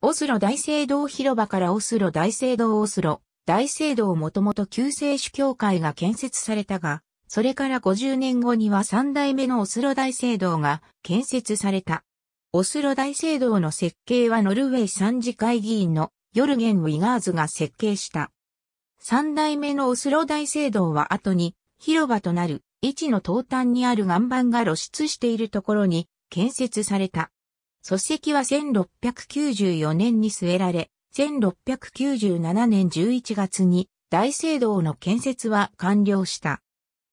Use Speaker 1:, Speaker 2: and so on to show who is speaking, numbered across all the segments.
Speaker 1: オスロ大聖堂広場からオスロ大聖堂オスロ大聖堂もともと救世主教会が建設されたが、それから50年後には3代目のオスロ大聖堂が建設された。オスロ大聖堂の設計はノルウェー三次会議員のヨルゲン・ウィガーズが設計した。3代目のオスロ大聖堂は後に広場となる位置の東端にある岩盤が露出しているところに建設された。礎石は1694年に据えられ、1697年11月に大聖堂の建設は完了した。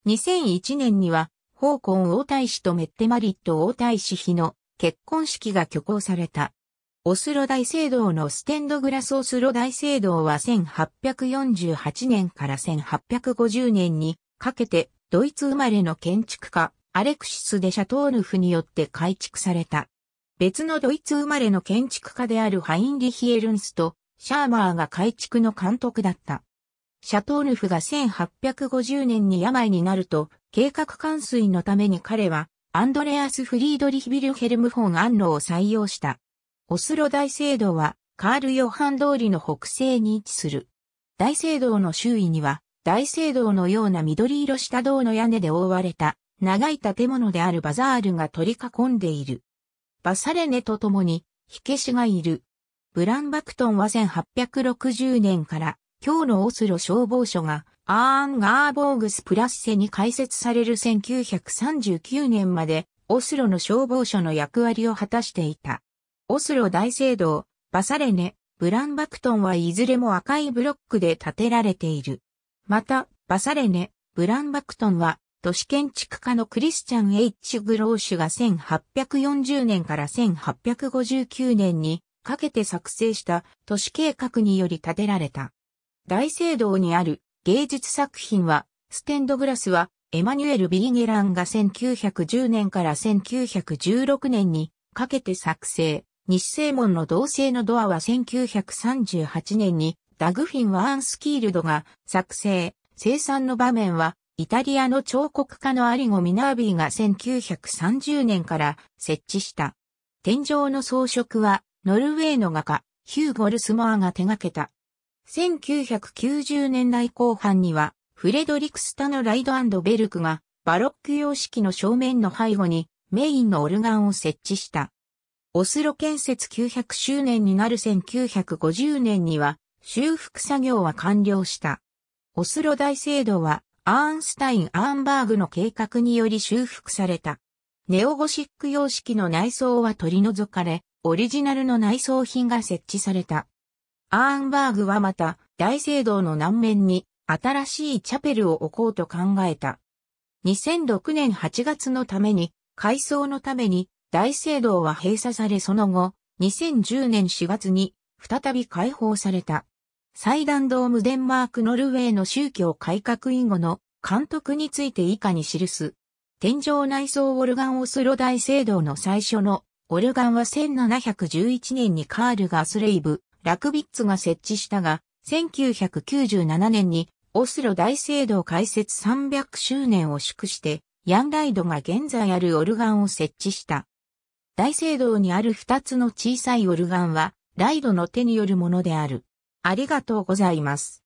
Speaker 1: 2001年には、香港王太子とメッテマリット王太子妃の結婚式が挙行された。オスロ大聖堂のステンドグラスオスロ大聖堂は1848年から1850年にかけてドイツ生まれの建築家アレクシス・デ・シャトーヌフによって改築された。別のドイツ生まれの建築家であるハインリヒ・エルンスト、シャーマーが改築の監督だった。シャトールフが1850年に病になると、計画完遂のために彼は、アンドレアス・フリードリヒ・ビルヘルム・フォン・アンロを採用した。オスロ大聖堂は、カール・ヨハン通りの北西に位置する。大聖堂の周囲には、大聖堂のような緑色した銅の屋根で覆われた、長い建物であるバザールが取り囲んでいる。バサレネと共に、火消しがいる。ブランバクトンは1860年から、今日のオスロ消防署が、アーン・ガーボーグス・プラッセに開設される1939年まで、オスロの消防署の役割を果たしていた。オスロ大聖堂、バサレネ、ブランバクトンはいずれも赤いブロックで建てられている。また、バサレネ、ブランバクトンは都市建築家のクリスチャン・ H・ グローシュが1840年から1859年にかけて作成した都市計画により建てられた。大聖堂にある芸術作品は、ステンドグラスはエマニュエル・ビーゲランが1910年から1916年にかけて作成。西西門の同性のドアは1938年にダグフィン・ワーンスキールドが作成。生産の場面はイタリアの彫刻家のアリゴ・ミナービーが1930年から設置した。天井の装飾は、ノルウェーの画家、ヒューゴ・ルスモアが手掛けた。1990年代後半には、フレドリクスタのライドベルクが、バロック様式の正面の背後に、メインのオルガンを設置した。オスロ建設900周年になる1950年には、修復作業は完了した。オスロ大聖堂は、アーンスタイン・アーンバーグの計画により修復された。ネオゴシック様式の内装は取り除かれ、オリジナルの内装品が設置された。アーンバーグはまた、大聖堂の南面に新しいチャペルを置こうと考えた。2006年8月のために、改装のために大聖堂は閉鎖されその後、2010年4月に再び開放された。祭壇ドームデンマークノルウェーの宗教改革以後の監督について以下に記す。天井内装オルガンオスロ大聖堂の最初のオルガンは1711年にカール・ガスレイブ、ラクビッツが設置したが、1997年にオスロ大聖堂開設300周年を祝して、ヤンライドが現在あるオルガンを設置した。大聖堂にある2つの小さいオルガンは、ライドの手によるものである。ありがとうございます。